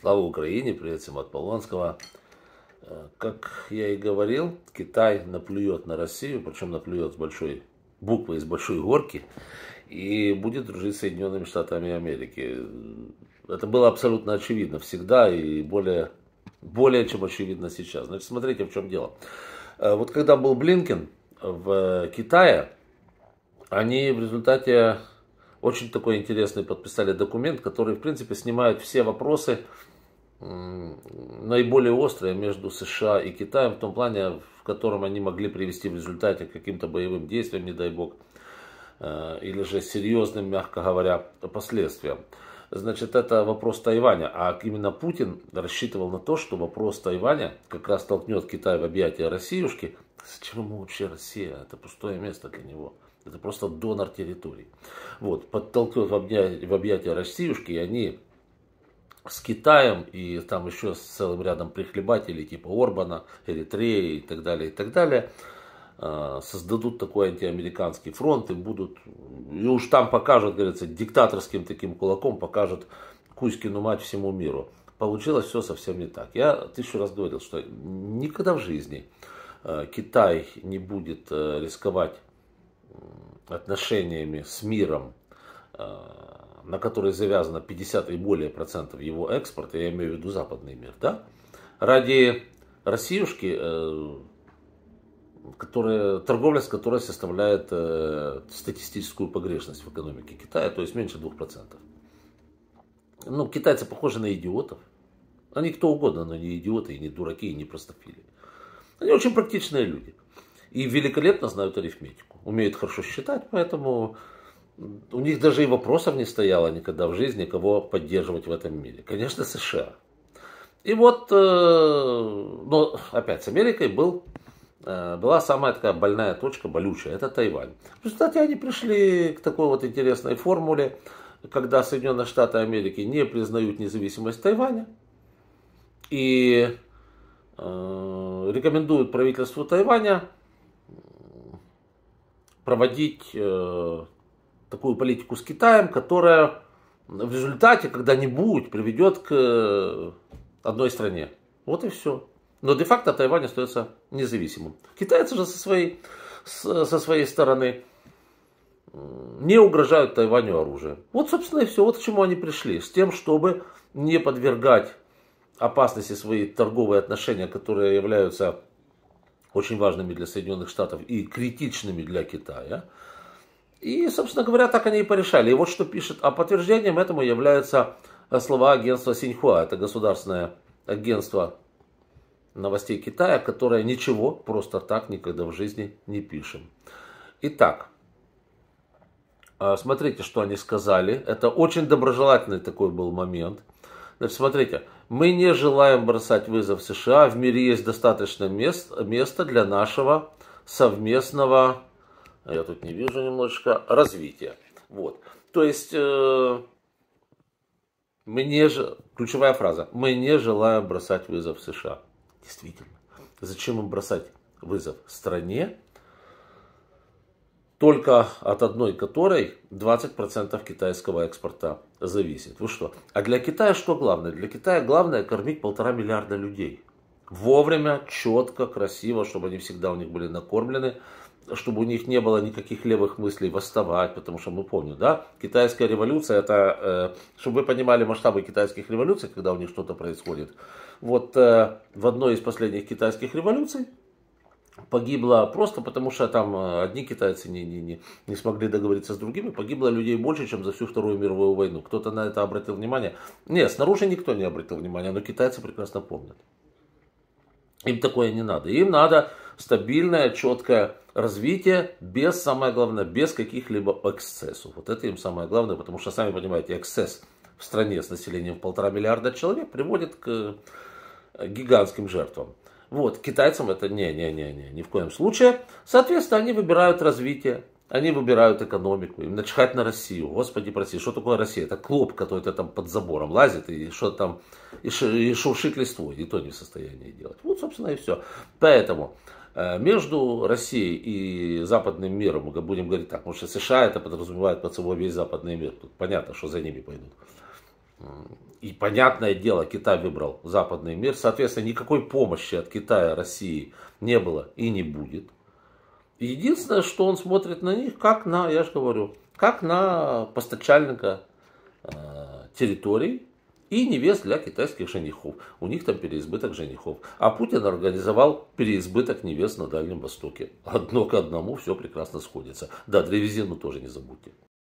Слава Украине, привет всем от Полонского. Э, как я и говорил, Китай наплюет на Россию, причем наплюет с большой буквы, из большой горки, и будет дружить с Соединенными Штатами Америки. Это было абсолютно очевидно всегда и более, более чем очевидно сейчас. Значит, смотрите, в чем дело. Э, вот когда был Блинкен в Китае, они в результате очень такой интересный подписали документ, который, в принципе, снимает все вопросы наиболее острые между США и Китаем, в том плане, в котором они могли привести в результате к каким-то боевым действиям, не дай бог, э, или же серьезным, мягко говоря, последствиям. Значит, это вопрос Тайваня. А именно Путин рассчитывал на то, что вопрос Тайваня как раз толкнет Китай в объятия Россиюшки. Зачем ему вообще Россия? Это пустое место для него. Это просто донор территорий. Вот, подтолкнув в, обня... в объятия Россиюшки, и они с Китаем и там еще с целым рядом прихлебателей типа Орбана, Эритреи и так далее, и так далее, э, создадут такой антиамериканский фронт и будут, и уж там покажут, говорится, диктаторским таким кулаком покажут Кузькину мать всему миру. Получилось все совсем не так. Я тысячу раз говорил, что никогда в жизни э, Китай не будет э, рисковать Э, отношениями с миром, э, на который завязано 50 и более процентов его экспорта, я имею в виду западный мир, да, ради Россиюшки, э, которая, торговля с которой составляет статистическую погрешность в экономике Китая, то есть меньше 2%. Ну, китайцы похожи на идиотов. Они кто угодно, но не идиоты, и не дураки, и не простофили. Они очень практичные люди. И великолепно знают арифметику умеют хорошо считать, поэтому у них даже и вопросов не стояло никогда в жизни, кого поддерживать в этом мире. Конечно, США. И вот, э, но опять с Америкой был, э, была самая такая больная точка, болючая, это Тайвань. В результате они пришли к такой вот интересной формуле, когда Соединенные Штаты Америки не признают независимость Тайваня и э, рекомендуют правительству Тайваня проводить э, такую политику с Китаем, которая в результате когда-нибудь приведет к э, одной стране. Вот и все. Но де-факто Тайвань остается независимым. Китайцы же со своей, со своей стороны не угрожают Тайваню оружием. Вот, собственно, и все. Вот к чему они пришли. С тем, чтобы не подвергать опасности свои торговые отношения, которые являются очень важными для Соединенных Штатов и критичными для Китая. И, собственно говоря, так они и порешали. И вот что пишет, а подтверждением этому являются э, слова агентства Синьхуа. Это государственное агентство новостей Китая, которое ничего просто так никогда в жизни не пишем. Итак, э, смотрите, что они сказали. Это очень доброжелательный такой был момент – Смотрите, мы не желаем бросать вызов США. В мире есть достаточно мест, места для нашего совместного, а я тут не вижу немножечко, развития. Вот. То есть, э, мне же, ключевая фраза, мы не желаем бросать вызов США. Действительно. Зачем им бросать вызов стране, только от одной которой 20% китайского экспорта зависит. Вы что? А для Китая что главное? Для Китая главное кормить полтора миллиарда людей. Вовремя, четко, красиво, чтобы они всегда у них были накормлены, чтобы у них не было никаких левых мыслей восставать, потому что мы помним, да, китайская революция, это, э, чтобы вы понимали масштабы китайских революций, когда у них что-то происходит. Вот э, в одной из последних китайских революций погибло просто потому, что там э, одни китайцы не, не, не, не смогли договориться с другими, погибло людей больше, чем за всю Вторую мировую войну. Кто-то на это обратил внимание. Нет, снаружи никто не обратил внимания, но китайцы прекрасно помнят. Им такое не надо. Им надо стабильное, четкое развитие, без, самое главное, без каких-либо эксцессов. Вот это им самое главное, потому что, сами понимаете, эксцесс в стране с населением в полтора миллиарда человек приводит к э, гигантским жертвам. Вот, китайцам это не-не-не, не, ни в коем случае. Соответственно, они выбирают развитие, они выбирают экономику, им начихать на Россию. Господи, прости, что такое Россия? Это клоп, который там под забором лазит и что там, и, и шуршит листвой, и то не в состоянии делать. Вот, собственно, и все. Поэтому э, между Россией и западным миром, мы будем говорить так, потому что США это подразумевает под собой весь западный мир. Тут понятно, что за ними пойдут. И понятное дело, Китай выбрал западный мир. Соответственно, никакой помощи от Китая России не было и не будет. Единственное, что он смотрит на них, как на, я же говорю, как на постачальника э, территорий и невест для китайских женихов. У них там переизбыток женихов. А Путин организовал переизбыток невест на Дальнем Востоке. Одно к одному все прекрасно сходится. Да, древесину тоже не забудьте.